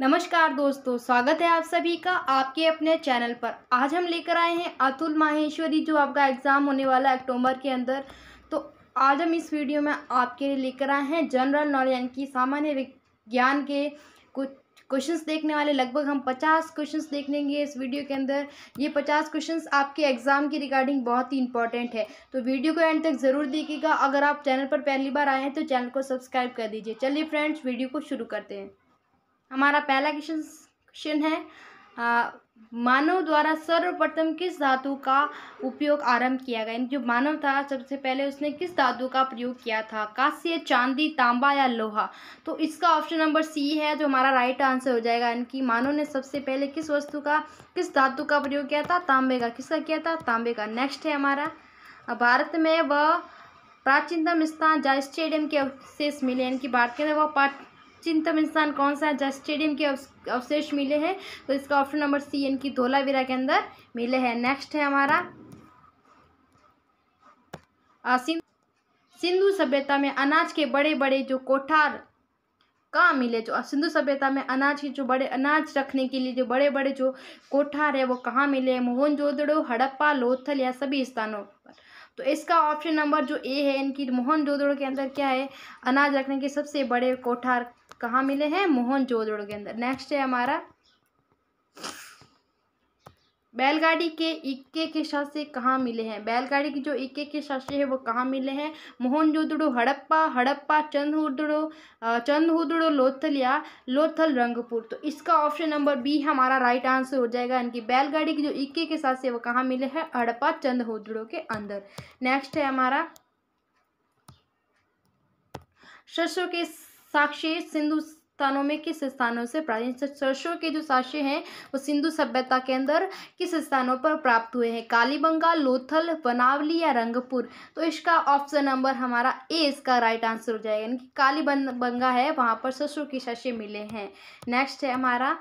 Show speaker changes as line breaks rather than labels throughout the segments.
नमस्कार दोस्तों स्वागत है आप सभी का आपके अपने चैनल पर आज हम लेकर आए हैं अतुल माहेश्वरी जो आपका एग्ज़ाम होने वाला है अक्टूबर के अंदर तो आज हम इस वीडियो में आपके लिए लेकर आए हैं जनरल नॉलेज यानी कि सामान्य विज्ञान के कुछ क्वेश्चंस देखने वाले लगभग हम पचास क्वेश्चंस देख लेंगे इस वीडियो के अंदर ये पचास क्वेश्चंस आपके एग्ज़ाम की रिगार्डिंग बहुत ही इंपॉर्टेंट है तो वीडियो को एंड तक ज़रूर देखिएगा अगर आप चैनल पर पहली बार आए हैं तो चैनल को सब्सक्राइब कर दीजिए चलिए फ्रेंड्स वीडियो को शुरू करते हैं हमारा पहला क्वेश्चन क्वेश्चन है मानव द्वारा सर्वप्रथम किस धातु का उपयोग आरंभ किया गया जो मानव था सबसे पहले उसने किस धातु का प्रयोग किया था कांस्य चांदी तांबा या लोहा तो इसका ऑप्शन नंबर सी है जो हमारा राइट आंसर हो जाएगा इनकी मानव ने सबसे पहले किस वस्तु का किस धातु का प्रयोग किया था तांबे का किसका किया था तांबे का नेक्स्ट है हमारा भारत में वह प्राचीनतम स्थान जहाँ स्टेडियम के अवशेष मिले यानी कि भारत के अंदर वह चिंतम स्थान कौन सा है जहाँ स्टेडियम के अवशेष मिले हैं तो इसका ऑप्शन नंबर सी एन की धोलावीरा के अंदर मिले हैं नेक्स्ट है हमारा सिंधु सभ्यता में अनाज के बड़े बड़े जो कोठार कहाँ मिले जो सिंधु सभ्यता में अनाज के जो बड़े अनाज रखने के लिए जो बड़े बड़े जो कोठार है वो कहाँ मिले मोहनजोदड़ो हड़प्पा लोथल या सभी स्थानों तो इसका ऑप्शन नंबर जो ए है इनकी मोहन जोदड़ो के अंदर क्या है अनाज रखने के सबसे बड़े कोठार कहाँ मिले हैं मोहन जोदड़ो के अंदर नेक्स्ट है हमारा बैलगाड़ी के इक्के के शास्य कहाँ मिले हैं बैलगाड़ी के जो इक्के के शास्य है वो कहाँ मिले हैं मोहनजोदड़ो हड़प्पा हड़प्पा चंदहुदड़ो चंदहुदड़ो लोथलिया लोथल रंगपुर तो इसका ऑप्शन नंबर बी हमारा राइट आंसर हो जाएगा इनकी बैलगाड़ी के जो इक्के के साथ है वो कहाँ मिले हैं हड़प्पा चंदहुदड़ो के अंदर नेक्स्ट है हमारा सरसों के साक्षी सिंधु स्थानों में किस स्थानों से प्राचीन सरसों के जो साक्ष्य हैं वो सिंधु सभ्यता के अंदर किस स्थानों पर प्राप्त हुए हैं कालीबंगा लोथल वनावली या रंगपुर तो इसका ऑप्शन नंबर हमारा ए इसका राइट आंसर हो जाएगा यानी कि कालीबंगा है वहाँ पर सरसों के साक्ष्य मिले हैं नेक्स्ट है हमारा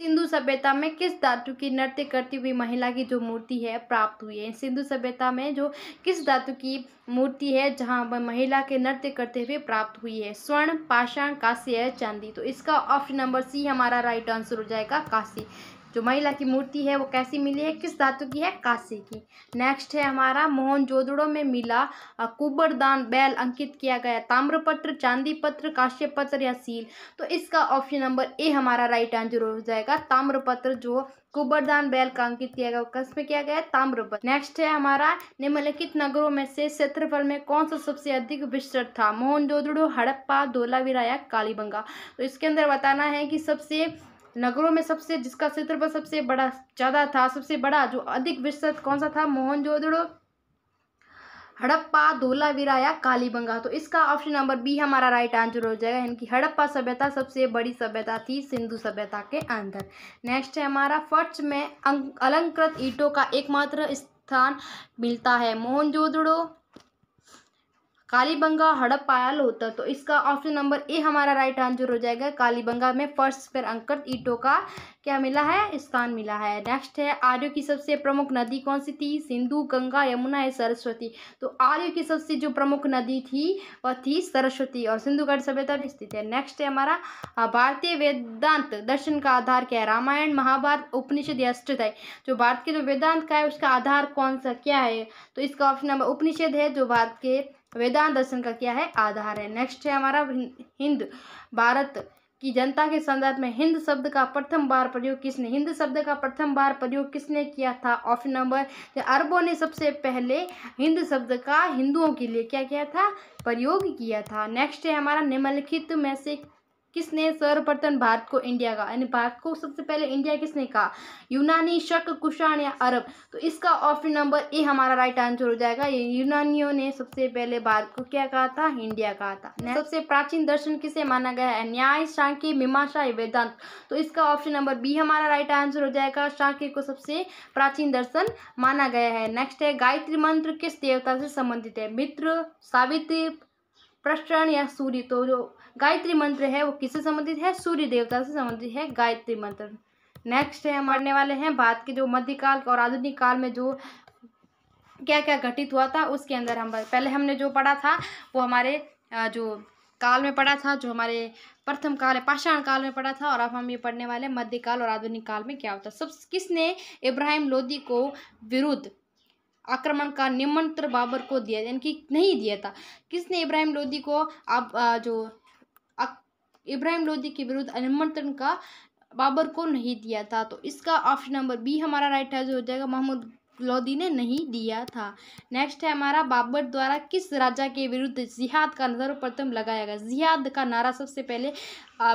सिंधु सभ्यता में किस धातु की नृत्य करती हुई महिला की जो मूर्ति है प्राप्त हुई है सिंधु सभ्यता में जो किस धातु की मूर्ति है जहाँ महिला के नृत्य करते हुए प्राप्त हुई है स्वर्ण पाषाण है चांदी तो इसका ऑप्शन नंबर सी हमारा राइट आंसर हो जाएगा काशी जो महिला की मूर्ति है वो कैसी मिली है किस धातु की है कांसे की नेक्स्ट है हमारा मोहन जोदड़ो में मिला कुबरदान बैल अंकित किया गया ताम्रपत्र चांदी पत्र काश्य पत्र या सील तो इसका ऑप्शन नंबर ए हमारा राइट आंसर हो जाएगा ताम्रपत्र जो कुबरदान बैल का अंकित किया गया कस में किया गया ताम्रपत्र नेक्स्ट है हमारा निम्नलिखित नगरों में से क्षेत्रफल में कौन सा सबसे अधिक विस्तृत था मोहन जोदड़ो हड़प्पा धोलावीरा या कालीबंगा तो इसके अंदर बताना है कि सबसे नगरों में सबसे जिसका क्षेत्रफल सबसे बड़ा ज़्यादा था सबसे बड़ा जो अधिक विस्तृत कौन सा था मोहनजोदड़ो हड़प्पा धोलावीरा या कालीबंगा तो इसका ऑप्शन नंबर बी हमारा राइट आंसर हो जाएगा यानी कि हड़प्पा सभ्यता सबसे बड़ी सभ्यता थी सिंधु सभ्यता के अंदर नेक्स्ट है हमारा फर्च में अं- अलंकृत ईंटों का एकमात्र स्थान मिलता है मोहनजोदड़ो कालीबंगा पायल होता तो इसका ऑप्शन नंबर ए हमारा राइट आंसर हो जाएगा कालीबंगा में फर्स्ट पर अंकित ईटों का क्या मिला है स्थान मिला है नेक्स्ट है आर्यो की सबसे प्रमुख नदी कौन सी थी सिंधु गंगा यमुना या सरस्वती तो आर्यो की सबसे जो प्रमुख नदी थी वह थी सरस्वती और सिंधुगढ़ सभ्यता में स्थित है नेक्स्ट है हमारा भारतीय वेदांत दर्शन का आधार क्या है रामायण महाभारत उपनिषद या अष्टाध्याय जो भारत के जो वेदांत का है उसका आधार कौन सा क्या है तो इसका ऑप्शन नंबर उपनिषद है जो भारत के वेदांत दर्शन का क्या है आधार है नेक्स्ट है हमारा हिंद भारत की जनता के संदर्भ में हिंद शब्द का प्रथम बार प्रयोग किसने हिंद शब्द का प्रथम बार प्रयोग किसने किया था ऑप्शन नंबर अरबों ने सबसे पहले हिंद शब्द का हिंदुओं के लिए क्या किया था प्रयोग किया था नेक्स्ट है हमारा निम्नलिखित में से किसने सर्वप्रथम भारत को इंडिया का यानी भारत को सबसे पहले इंडिया किसने कहा यूनानी शक कुषाण या अरब तो इसका ऑप्शन नंबर ए हमारा राइट आंसर हो जाएगा ये यूनानियों ने सबसे पहले भारत को क्या कहा था इंडिया कहा था सबसे प्राचीन दर्शन किसे माना गया है न्याय शांकी मीमांसा वेदांत तो इसका ऑप्शन नंबर बी हमारा राइट आंसर हो जाएगा शांकी को सबसे प्राचीन दर्शन माना गया है नेक्स्ट है गायत्री मंत्र किस देवता से संबंधित है मित्र सावित्री प्रश्न या सूर्य तो जो गायत्री मंत्र है वो किससे संबंधित है सूर्य देवता से संबंधित है गायत्री मंत्र नेक्स्ट है हम वाले हैं भारत के जो मध्यकाल और आधुनिक काल में जो क्या क्या घटित हुआ था उसके अंदर हम पहले हमने जो पढ़ा था वो हमारे जो काल में पढ़ा था जो हमारे प्रथम काल है पाषाण काल में पढ़ा था और अब हम ये पढ़ने वाले मध्यकाल और आधुनिक काल में क्या होता सब किसने इब्राहिम लोदी को विरुद्ध आक्रमण का निमंत्रण बाबर को दिया यानी कि नहीं दिया था किसने इब्राहिम लोदी को आप जो इब्राहिम लोदी के विरुद्ध निमंत्रण का बाबर को नहीं दिया था तो इसका ऑप्शन नंबर बी हमारा राइट है जो हो जाएगा मोहम्मद लोदी ने नहीं दिया था नेक्स्ट है हमारा बाबर द्वारा किस राजा के विरुद्ध जिहाद का नजर प्रथम लगाया गया जिहाद का नारा सबसे पहले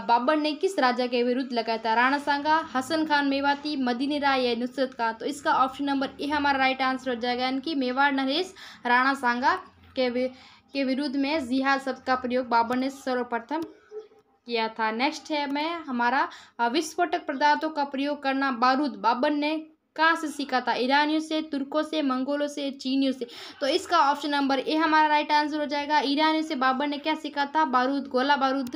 बाबर ने किस राजा के विरुद्ध लगाया था राणा सांगा हसन खान मेवाती मदीनी राय या नुसरत खान तो इसका ऑप्शन नंबर ए हमारा राइट आंसर हो जाएगा यानी कि मेवाड़ नरेश राणा सांगा के के विरुद्ध में जिहाद शब्द का प्रयोग बाबर ने सर्वप्रथम किया था नेक्स्ट है मैं हमारा विस्फोटक पदार्थों का प्रयोग करना बारूद बाबर ने कहाँ से सीखा था ईरानियों से तुर्कों से मंगोलों से चीनियों से तो इसका ऑप्शन नंबर ए हमारा राइट आंसर हो जाएगा ईरानियों से बाबर ने क्या सीखा था बारूद गोला बारूद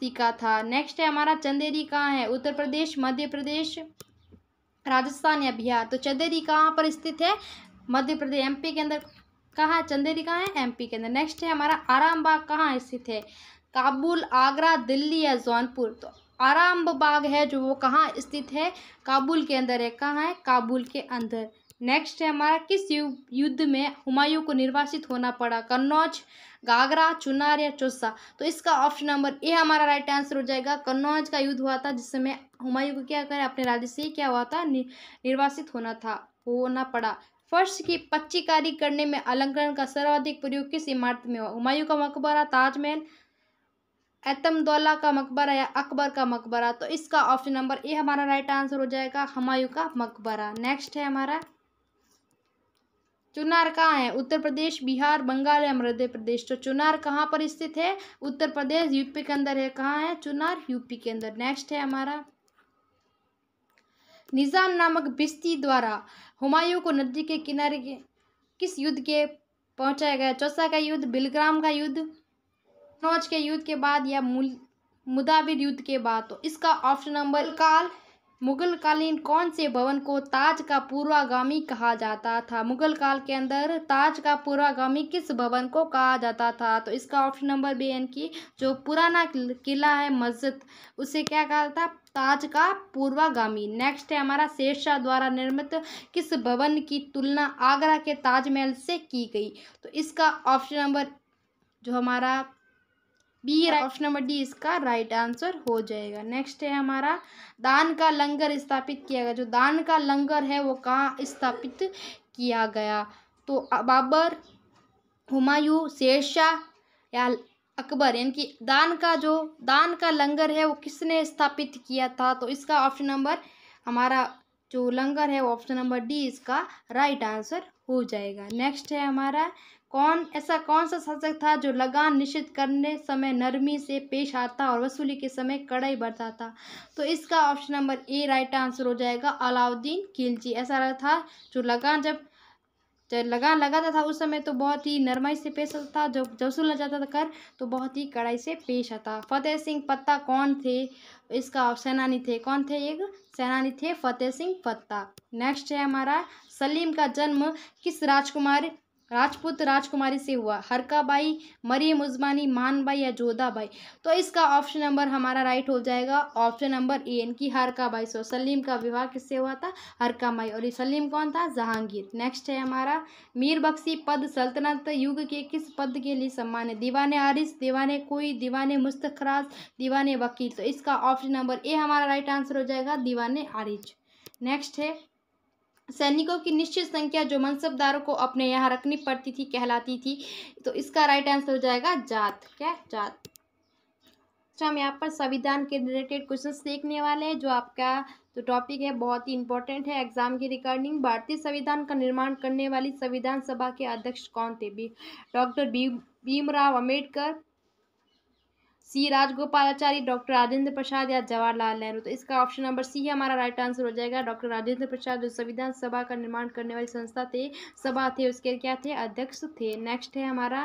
सीखा था नेक्स्ट है हमारा चंदेरी कहाँ है उत्तर प्रदेश मध्य प्रदेश राजस्थान या बिहार तो चंदेरी कहाँ पर स्थित है मध्य प्रदेश एम के अंदर कहाँ चंदेरी कहाँ है एम के अंदर नेक्स्ट है हमारा आरामबाग कहाँ स्थित है काबुल आगरा दिल्ली या जौनपुर तो आराम बाग है जो वो कहाँ स्थित है काबुल के अंदर है कहाँ है काबुल के अंदर नेक्स्ट है हमारा किस युद्ध में हुमायूं को निर्वासित होना पड़ा कन्नौज गागरा चुनार या चौसा तो इसका ऑप्शन नंबर ए हमारा राइट आंसर हो जाएगा कन्नौज का युद्ध हुआ था जिस समय हुमायूं को क्या करें अपने राज्य से क्या हुआ था निर्वासित होना था होना पड़ा फर्श की पच्चीकारी करने में अलंकरण का सर्वाधिक प्रयोग किस इमारत में हुआ हुमायूं का मकबरा ताजमहल एतमदौला का मकबरा या अकबर का मकबरा तो इसका ऑप्शन नंबर ए हमारा राइट आंसर हो जाएगा हमायूं का मकबरा नेक्स्ट है हमारा चुनार कहाँ है उत्तर प्रदेश बिहार बंगाल या मध्य प्रदेश तो चुनार कहाँ पर स्थित है उत्तर प्रदेश यूपी के अंदर है कहाँ है चुनार यूपी के अंदर नेक्स्ट है हमारा निज़ाम नामक बिस्ती द्वारा हुमायूं को नदी के किनारे किस युद्ध के पहुंचाया गया चौसा का युद्ध बिलग्राम का युद्ध नौज के युद्ध के बाद या मुदाबिर युद्ध के बाद तो इसका ऑप्शन नंबर काल मुगल कालीन कौन से भवन को ताज का पूर्वागामी कहा जाता था मुगल काल के अंदर ताज का पूर्वागामी किस भवन को कहा जाता था तो इसका ऑप्शन नंबर बी एन की जो पुराना किला है मस्जिद उसे क्या कहा था ताज का पूर्वागामी नेक्स्ट है हमारा शेरशाह द्वारा निर्मित किस भवन की तुलना आगरा के ताजमहल से की गई तो इसका ऑप्शन नंबर जो हमारा बी ऑप्शन नंबर डी इसका राइट आंसर हो जाएगा नेक्स्ट है हमारा दान का लंगर स्थापित किया गया जो दान का लंगर है वो कहाँ स्थापित किया गया तो बाबर हुमायूं शेरशाह या अकबर यानी कि दान का जो दान का लंगर है वो किसने स्थापित किया था तो इसका ऑप्शन नंबर हमारा जो लंगर है वो ऑप्शन नंबर डी इसका राइट आंसर हो जाएगा नेक्स्ट है हमारा कौन ऐसा कौन सा शासक था जो लगान निश्चित करने समय नरमी से पेश आता और वसूली के समय कड़ाई था तो इसका option number A right answer हो जाएगा अलाउद्दीन खिलजी ऐसा था जो लगान जब जब लगान लगाता था उस समय तो बहुत ही नरमाई से पेश आता था जो जसूल जाता था कर तो बहुत ही कड़ाई से पेश आता फतेह सिंह पत्ता कौन थे इसका सेनानी थे कौन थे एक सेनानी थे फतेह सिंह पत्ता नेक्स्ट है हमारा सलीम का जन्म किस राजकुमार राजपूत राजकुमारी से हुआ हरकाबाई मरियम मान मानबाई या जोधाबाई तो इसका ऑप्शन नंबर हमारा राइट हो जाएगा ऑप्शन नंबर ए इनकी हरकाबाई सो सलीम का विवाह किससे हुआ था हरकाबाई और ये सलीम कौन था जहांगीर नेक्स्ट है हमारा मीर बख्शी पद सल्तनत युग के किस पद के लिए सम्मान है दीवान आरिस दीवान कोई दीवान मुस्तखराज दीवान वकील तो इसका ऑप्शन नंबर ए हमारा राइट आंसर हो जाएगा दीवान आरिज नेक्स्ट है सैनिकों की निश्चित संख्या जो मनसबदारों को अपने यहाँ रखनी पड़ती थी कहलाती थी तो इसका राइट आंसर हो जाएगा जात क्या जात अच्छा हम यहाँ पर संविधान के रिलेटेड क्वेश्चन देखने वाले हैं जो आपका जो टॉपिक है बहुत ही इंपॉर्टेंट है एग्जाम की रिकॉर्डिंग भारतीय संविधान का निर्माण करने वाली संविधान सभा के अध्यक्ष कौन थे भी doctor Bhimrao Ambedkar C Rajagopalachari doctor Rajendra Prasad या जवाहरलाल नेहरू तो इसका ऑप्शन नंबर सी है हमारा राइट आंसर हो जाएगा डॉक्टर राजेंद्र प्रसाद जो संविधान सभा का निर्माण करने वाली संस्था थे सभा थे उसके क्या थे अध्यक्ष थे नेक्स्ट है हमारा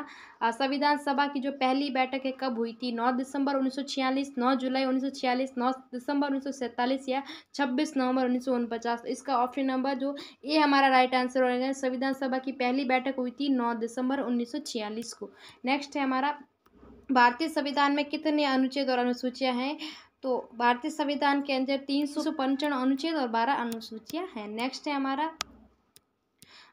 संविधान सभा की जो पहली बैठक है कब हुई थी नौ दिसंबर उन्नीस नौ जुलाई उन्नीस नौ दिसंबर उन्नीस या छब्बीस नवंबर उन्नीस तो इसका ऑप्शन नंबर जो ए हमारा राइट आंसर हो जाएगा संविधान सभा की पहली बैठक हुई थी नौ दिसंबर उन्नीस को नेक्स्ट है हमारा भारतीय संविधान में कितने अनुच्छेद और अनुसूचियाँ हैं तो भारतीय संविधान के अंदर तीन सौ पंचन अनुच्छेद और बारह अनुसूचियाँ हैं नेक्स्ट है हमारा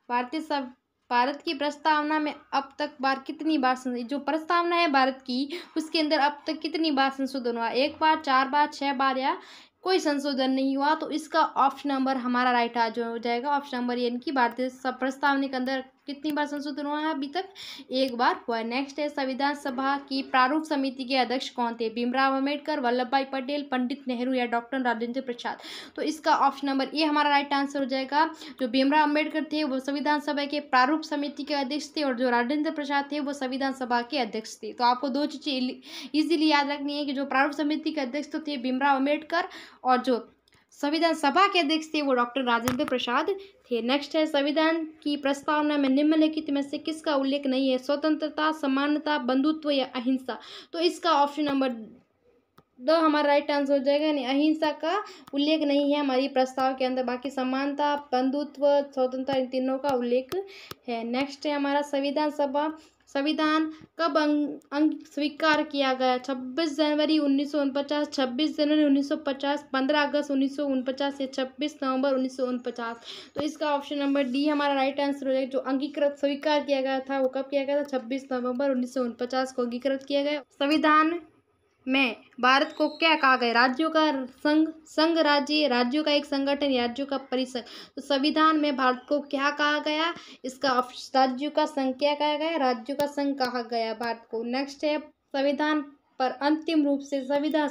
भारतीय सब भारत की प्रस्तावना में अब तक बार कितनी बार जो प्रस्तावना है भारत की उसके अंदर अब तक कितनी बार संशोधन हुआ एक बार चार बार छः बार या कोई संशोधन नहीं हुआ तो इसका ऑप्शन नंबर हमारा राइट आ जो हो जाएगा ऑप्शन नंबर ये इनकी भारतीय प्रस्तावना के अंदर कितनी बार संशोधन हुआ है अभी तक एक बार हुआ नेक्स्ट है संविधान सभा की प्रारूप समिति के अध्यक्ष कौन थे भीमराव अम्बेडकर वल्लभ भाई पटेल पंडित नेहरू या डॉक्टर राजेंद्र प्रसाद तो इसका ऑप्शन नंबर ए हमारा राइट आंसर हो जाएगा जो भीमराव अम्बेडकर थे वो संविधान सभा के प्रारूप समिति के अध्यक्ष थे और जो राजेंद्र प्रसाद थे वो संविधान सभा के अध्यक्ष थे तो आपको दो चीज़ें ईजिली याद रखनी है कि जो प्रारूप समिति के अध्यक्ष तो थे भीमराव अम्बेडकर और जो संविधान सभा के अध्यक्ष थे वो डॉक्टर राजेंद्र प्रसाद थे नेक्स्ट है संविधान की प्रस्तावना में निम्नलिखित में से किसका उल्लेख नहीं है स्वतंत्रता समानता बंधुत्व या अहिंसा तो इसका ऑप्शन नंबर दो हमारा राइट आंसर हो जाएगा यानी अहिंसा का उल्लेख नहीं है हमारी प्रस्ताव के अंदर बाकी समानता बंधुत्व स्वतंत्रता इन तीनों का उल्लेख है नेक्स्ट है हमारा संविधान सभा संविधान कब अंग स्वीकार किया गया 26 जनवरी उन्नीस सौ उनपचास छब्बीस जनवरी उन्नीस सौ पचास पंद्रह अगस्त उन्नीस सौ उनपचास छब्बीस नवंबर उन्नीस सौ उनपचास तो इसका ऑप्शन नंबर डी हमारा राइट आंसर हो जाएगा जो अंगीकृत स्वीकार किया गया था वो कब किया गया था छब्बीस नवंबर उन्नीस सौ उनपचास को अंगीकृत किया गया संविधान में भारत को क्या कहा गया राज्यों का संघ संघ राज्य राज्यों का एक संगठन राज्यों का परिषद तो संविधान में भारत को क्या कहा गया इसका राज्यों का संघ क्या कहा गया राज्यों का संघ कहा गया भारत को नेक्स्ट है संविधान पर अंतिम रूप से संविधान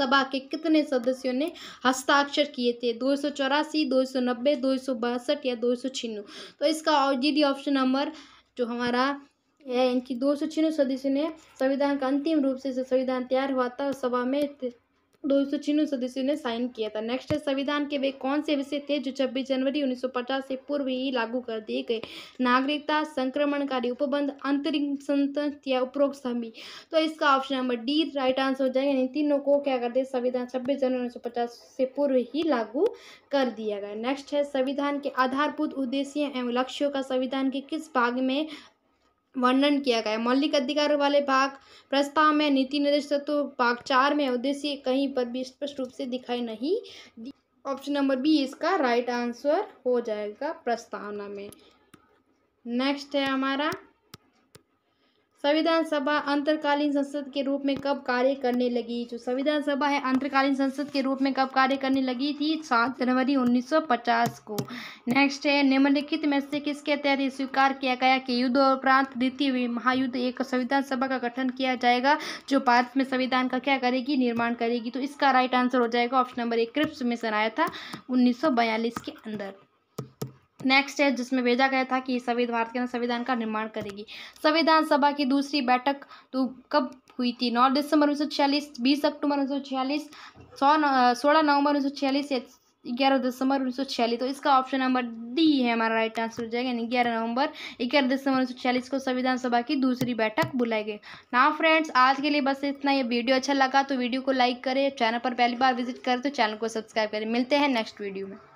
सभा के कितने सदस्यों ने हस्ताक्षर किए थे दो सौ चौरासी दो सौ नब्बे दो सौ बासठ या दो सौ छिन्नु तो इसका जी डी ऑप्शन नंबर जो हमारा है इनकी दो सौ छियानवे सदस्यों ने संविधान का अंतिम रूप से संविधान तैयार हुआ था सभा में दो सौ छियानवे सदस्यों ने साइन किया था नेक्स्ट है संविधान के वे कौन से विषय थे जो छब्बीस जनवरी 1950 से पूर्व ही लागू कर दिए गए नागरिकता संक्रमणकारी उपबंध अंतरिम संतत या उपरोक्त सभी तो इसका option number D right answer हो जाएगा इन तीनों को क्या कर दिया संविधान छब्बीस जनवरी 1950 से पूर्व ही लागू कर दिया गया नेक्स्ट है संविधान के आधारभूत उद्देश्य एवं लक्ष्यों का संविधान के किस भाग में वर्णन किया गया है मौलिक अधिकारों वाले भाग प्रस्ताव में नीति निर्देश तत्व भाग चार में उद्देश्य कहीं पर भी स्पष्ट रूप से दिखाई नहीं ऑप्शन नंबर बी इसका राइट आंसर हो जाएगा प्रस्तावना में नेक्स्ट है हमारा संविधान सभा अंतरकालीन संसद के रूप में कब कार्य करने लगी जो संविधान सभा है अंतरकालीन संसद के रूप में कब कार्य करने लगी थी सात जनवरी 1950 को नेक्स्ट है निम्नलिखित में से किसके तहत स्वीकार किया गया कि युद्ध और प्रांत द्वितीय महायुद्ध एक संविधान सभा का गठन किया जाएगा जो भारत में संविधान का क्या करेगी निर्माण करेगी तो इसका राइट आंसर हो जाएगा ऑप्शन नंबर एक क्रिप्स में आया था उन्नीस के अंदर नेक्स्ट है जिसमें भेजा गया था कि सभी भारत के अंदर संविधान का निर्माण करेगी संविधान सभा की दूसरी बैठक तो कब हुई थी नौ दिसंबर उन्नीस सौ छियालीस बीस अक्टूबर उन्नीस सौ छियालीस सौ सोलह नवंबर उन्नीस सौ छियालीस ग्यारह दिसंबर उन्नीस सौ छियालीस तो इसका ऑप्शन नंबर डी है हमारा राइट आंसर हो जाएगा यानी ग्यारह नवंबर ग्यारह दिसंबर उन्नीस सौ छियालीस को संविधान सभा की दूसरी बैठक बुलाई गई ना फ्रेंड्स आज के लिए बस इतना ही वीडियो अच्छा लगा तो वीडियो को लाइक करें चैनल पर पहली बार विजिट करें तो चैनल को सब्सक्राइब करें मिलते हैं नेक्स्ट वीडियो में